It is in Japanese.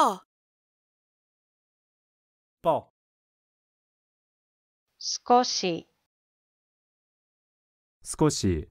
ぽ。o ぽ少し少し